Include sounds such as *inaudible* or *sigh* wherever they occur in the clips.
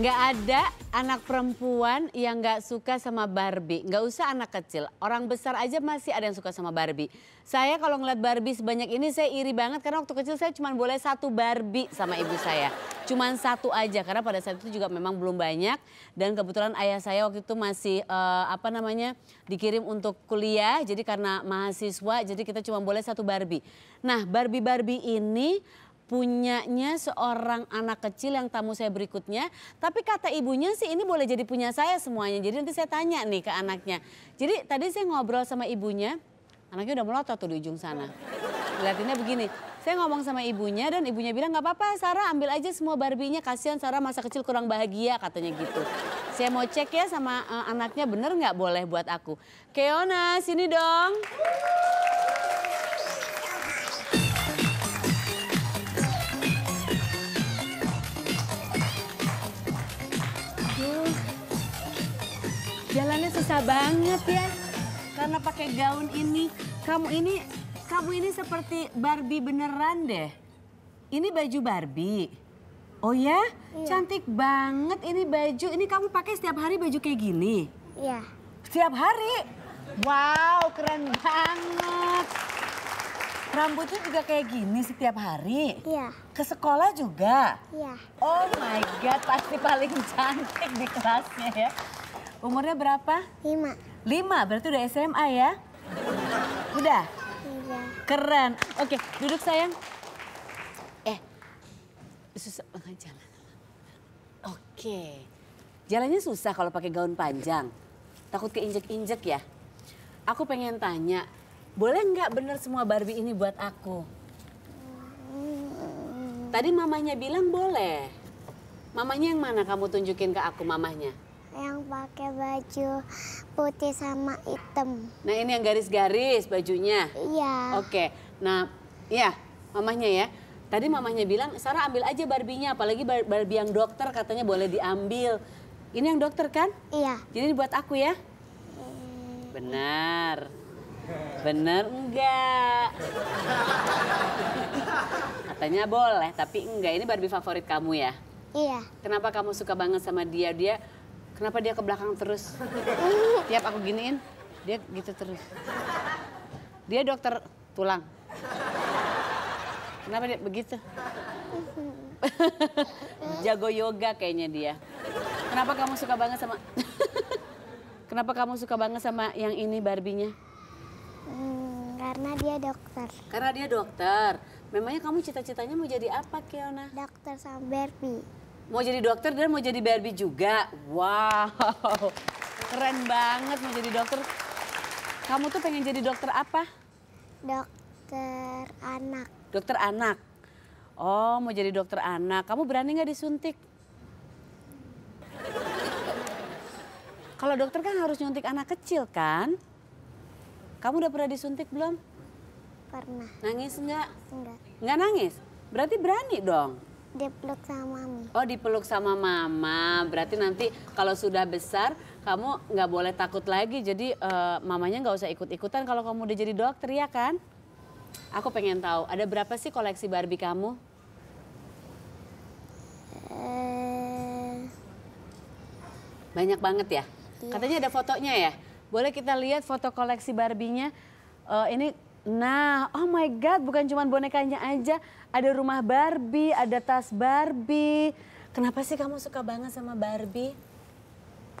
Nggak ada anak perempuan yang nggak suka sama Barbie. Nggak usah anak kecil, orang besar aja masih ada yang suka sama Barbie. Saya kalau ngeliat Barbie sebanyak ini saya iri banget karena waktu kecil saya cuma boleh satu Barbie sama ibu saya. cuma satu aja karena pada saat itu juga memang belum banyak dan kebetulan ayah saya waktu itu masih uh, apa namanya dikirim untuk kuliah jadi karena mahasiswa jadi kita cuma boleh satu Barbie. Nah Barbie Barbie ini punyanya seorang anak kecil yang tamu saya berikutnya. Tapi kata ibunya sih ini boleh jadi punya saya semuanya. Jadi nanti saya tanya nih ke anaknya. Jadi tadi saya ngobrol sama ibunya, anaknya udah melotot tuh di ujung sana. Lihatinnya begini, saya ngomong sama ibunya dan ibunya bilang nggak apa-apa Sarah ambil aja semua barbinya kasihan Sarah masa kecil kurang bahagia katanya gitu. Saya mau cek ya sama uh, anaknya bener nggak boleh buat aku. Keona sini dong. Jalannya susah banget ya. Karena pakai gaun ini, kamu ini kamu ini seperti Barbie beneran deh. Ini baju Barbie. Oh ya? Iya. Cantik banget ini baju. Ini kamu pakai setiap hari baju kayak gini? Iya. Setiap hari? Wow, keren banget. Rambutnya juga kayak gini setiap hari? Iya. Ke sekolah juga? Iya. Oh my God, pasti paling cantik di kelasnya ya. Umurnya berapa? Lima. Lima, berarti udah SMA ya? Udah? Iya. Keren. Oke, duduk sayang. Eh, susah banget jalan. Oke. Jalannya susah kalau pakai gaun panjang. Takut keinjek-injek ya? Aku pengen tanya, boleh nggak bener semua Barbie ini buat aku? Tadi mamanya bilang boleh. Mamanya yang mana kamu tunjukin ke aku mamahnya? yang pakai baju putih sama hitam. Nah ini yang garis-garis bajunya? Iya. Oke, nah ya mamahnya ya. Tadi mamahnya bilang, Sarah ambil aja barbinya, apalagi Barbie yang dokter katanya boleh diambil. Ini yang dokter kan? Iya. Jadi ini buat aku ya? Hmm. Benar. Benar enggak? Katanya boleh, tapi enggak. Ini Barbie favorit kamu ya? Iya. Kenapa kamu suka banget sama dia? Dia Kenapa dia ke belakang terus? *laughs* Tiap aku giniin, dia gitu terus. Dia dokter tulang. Kenapa dia begitu? *laughs* Jago yoga kayaknya dia. Kenapa kamu suka banget sama... *laughs* Kenapa kamu suka banget sama yang ini Barbinya? Hmm, karena dia dokter. Karena dia dokter. Memangnya kamu cita-citanya mau jadi apa, Kiona? Dokter sama Barbie mau jadi dokter dan mau jadi Barbie juga. Wow, keren banget mau jadi dokter. Kamu tuh pengen jadi dokter apa? Dokter anak. Dokter anak? Oh, mau jadi dokter anak. Kamu berani nggak disuntik? Kalau dokter kan harus nyuntik anak kecil kan? Kamu udah pernah disuntik belum? Pernah. Nangis enggak? Enggak. Enggak nangis? Berarti berani dong? dipeluk sama mama Oh, dipeluk sama mama. Berarti nanti kalau sudah besar, kamu nggak boleh takut lagi. Jadi uh, mamanya nggak usah ikut-ikutan kalau kamu udah jadi dokter ya kan? Aku pengen tahu, ada berapa sih koleksi Barbie kamu? Eh. Banyak banget ya? Iya. Katanya ada fotonya ya? Boleh kita lihat foto koleksi Barbie-nya? Uh, ini Nah, oh my God, bukan cuma bonekanya aja. Ada rumah Barbie, ada tas Barbie. Kenapa sih kamu suka banget sama Barbie?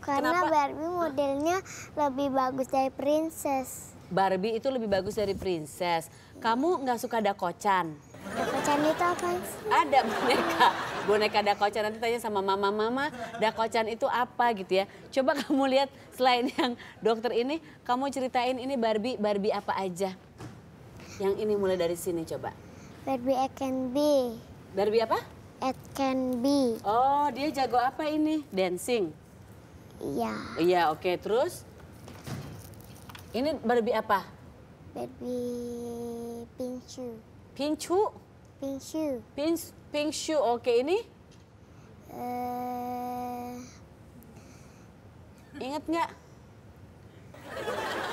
Karena Kenapa? Barbie modelnya huh? lebih bagus dari princess. Barbie itu lebih bagus dari princess. Kamu nggak suka ada dakocan? Dakocan itu apa sih? Ada boneka. Boneka dakocan nanti tanya sama mama mama, dakocan itu apa gitu ya. Coba kamu lihat selain yang dokter ini, kamu ceritain ini Barbie Barbie apa aja? Yang ini mulai dari sini coba. Barbie at Can Be. Barbie apa? At Can Be. Oh, dia jago apa ini? Dancing? Iya. Iya, oke. Okay. Terus? Ini Barbie apa? Barbie Pink Shoe. Pink Shoe? Pink Shoe. Pink, pink Shoe, oke. Okay. Ini? Uh... Ingat nggak?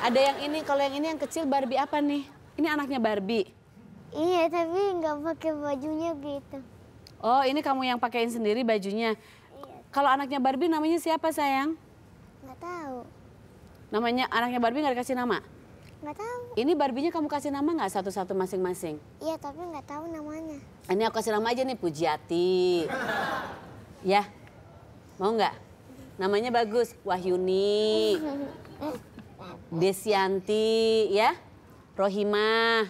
Ada yang ini, kalau yang ini yang kecil Barbie apa nih? ini anaknya Barbie? Iya, tapi nggak pakai bajunya gitu. Oh, ini kamu yang pakaiin sendiri bajunya. Iya. Kalau anaknya Barbie namanya siapa sayang? Nggak tahu. Namanya anaknya Barbie nggak dikasih nama? Nggak tahu. Ini Barbinya kamu kasih nama nggak satu-satu masing-masing? Iya, tapi nggak tahu namanya. Ini aku kasih nama aja nih, Pujiati. *laughs* ya, mau nggak? Namanya bagus, Wahyuni, *laughs* Desianti, ya? Rohima,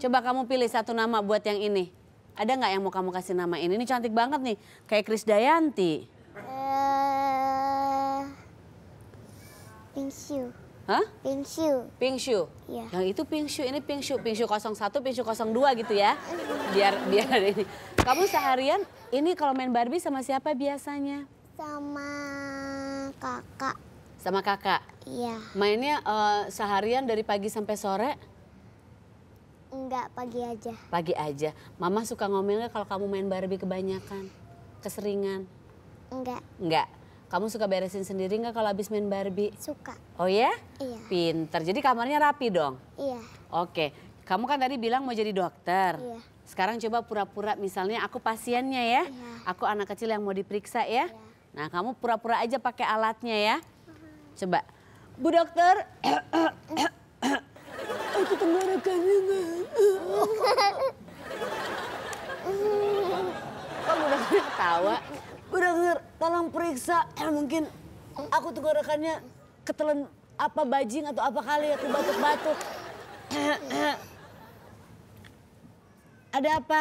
Coba kamu pilih satu nama buat yang ini. Ada nggak yang mau kamu kasih nama ini? Ini cantik banget nih, kayak Kris Dayanti. Uh, eh, Pink Shoe. Hah? Pink Shoe. Pink Iya. Yang itu Pink Shoe, ini Pink Shoe, Pink Shoe 01, Pink 02 gitu ya. Biar biar ini. Kamu seharian ini kalau main Barbie sama siapa biasanya? Sama kakak. Sama kakak. Iya. Mainnya uh, seharian dari pagi sampai sore? Enggak, pagi aja. Pagi aja. Mama suka ngomelnya kalau kamu main Barbie kebanyakan? Keseringan? Enggak. Enggak. Kamu suka beresin sendiri enggak kalau habis main Barbie? Suka. Oh ya? Iya. Pinter. Jadi kamarnya rapi dong? Iya. Oke. Kamu kan tadi bilang mau jadi dokter. Iya. Sekarang coba pura-pura misalnya aku pasiennya ya. Iya. Aku anak kecil yang mau diperiksa ya. Iya. Nah kamu pura-pura aja pakai alatnya ya. Iya. Coba. Bu dokter. Aku tenggorokannya Kok Bu dokter ketawa? Bu dokter, tolong periksa. mungkin aku tenggorokannya ketelan apa bajing atau apa kali aku batuk-batuk. Ada apa?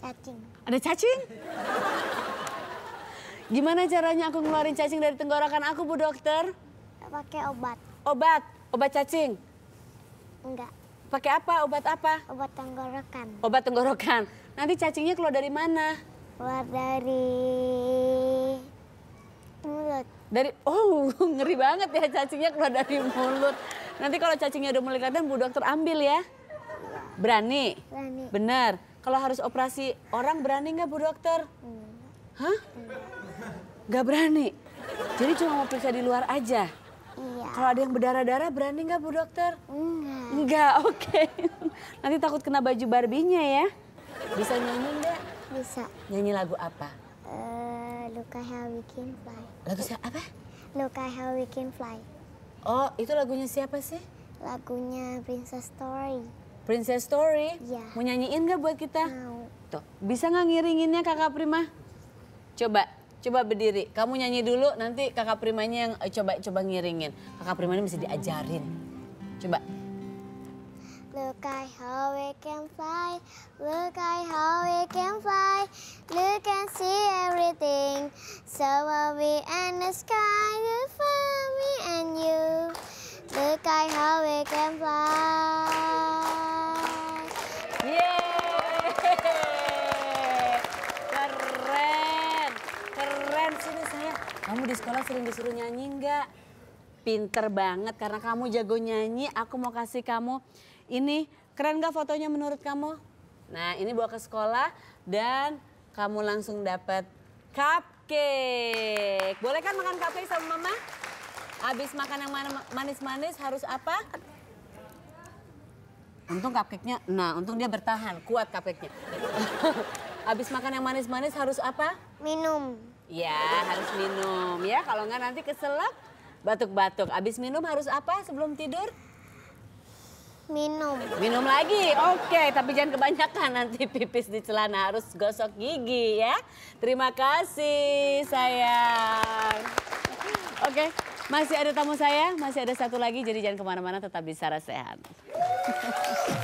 Ada cacing. Ada cacing? Gimana caranya aku ngeluarin cacing dari tenggorokan aku, Bu Dokter? Pakai obat. Obat? Obat cacing? Enggak. Pakai apa? Obat apa? Obat tenggorokan. Obat tenggorokan. Nanti cacingnya keluar dari mana? Keluar dari mulut. Dari oh, *laughs* ngeri banget ya cacingnya keluar dari mulut. Nanti kalau cacingnya udah mulai kelihatan, Bu Dokter ambil ya. Berani? Berani. Benar. Kalau harus operasi orang berani nggak Bu Dokter? Hmm. Hah? Hmm. Gak berani. Jadi cuma mau periksa di luar aja. Iya. Kalau ada yang berdarah-darah berani nggak Bu Dokter? Enggak. Enggak, *laughs* oke. Okay. Nanti takut kena baju Barbinya ya. Bisa nyanyi enggak? Bisa. Nyanyi lagu apa? Uh, eh, Luka How We Can Fly. Lagu siapa? Luka How We Can Fly. Oh, itu lagunya siapa sih? Lagunya Princess Story. Princess Story? Iya. Mau nyanyiin nggak buat kita? Mau. Tuh, bisa nggak ngiringinnya kakak Prima? Coba coba berdiri. Kamu nyanyi dulu, nanti kakak primanya yang eh, coba coba ngiringin. Kakak primanya mesti diajarin. Coba. Look at how we can fly, look at how we can fly, look and see everything. So are we and the sky, you for me and you. Look at how we can fly. sering disuruh nyanyi enggak? Pinter banget karena kamu jago nyanyi, aku mau kasih kamu ini. Keren gak fotonya menurut kamu? Nah ini bawa ke sekolah dan kamu langsung dapat cupcake. Boleh kan makan cupcake sama mama? Abis makan yang manis-manis harus apa? Untung cupcake-nya, nah untung dia bertahan, kuat cupcake-nya. *laughs* Habis makan yang manis-manis harus apa? Minum. Ya harus minum ya. Kalau nggak nanti keselak, batuk-batuk. Abis minum harus apa sebelum tidur? Minum. Minum lagi, oke. Okay. Tapi jangan kebanyakan nanti *laughs* pipis di celana. Harus gosok gigi ya. Terima kasih sayang. Oke, okay. masih ada tamu saya, masih ada satu lagi. Jadi jangan kemana-mana, tetap di Sarah Sehat. *laughs*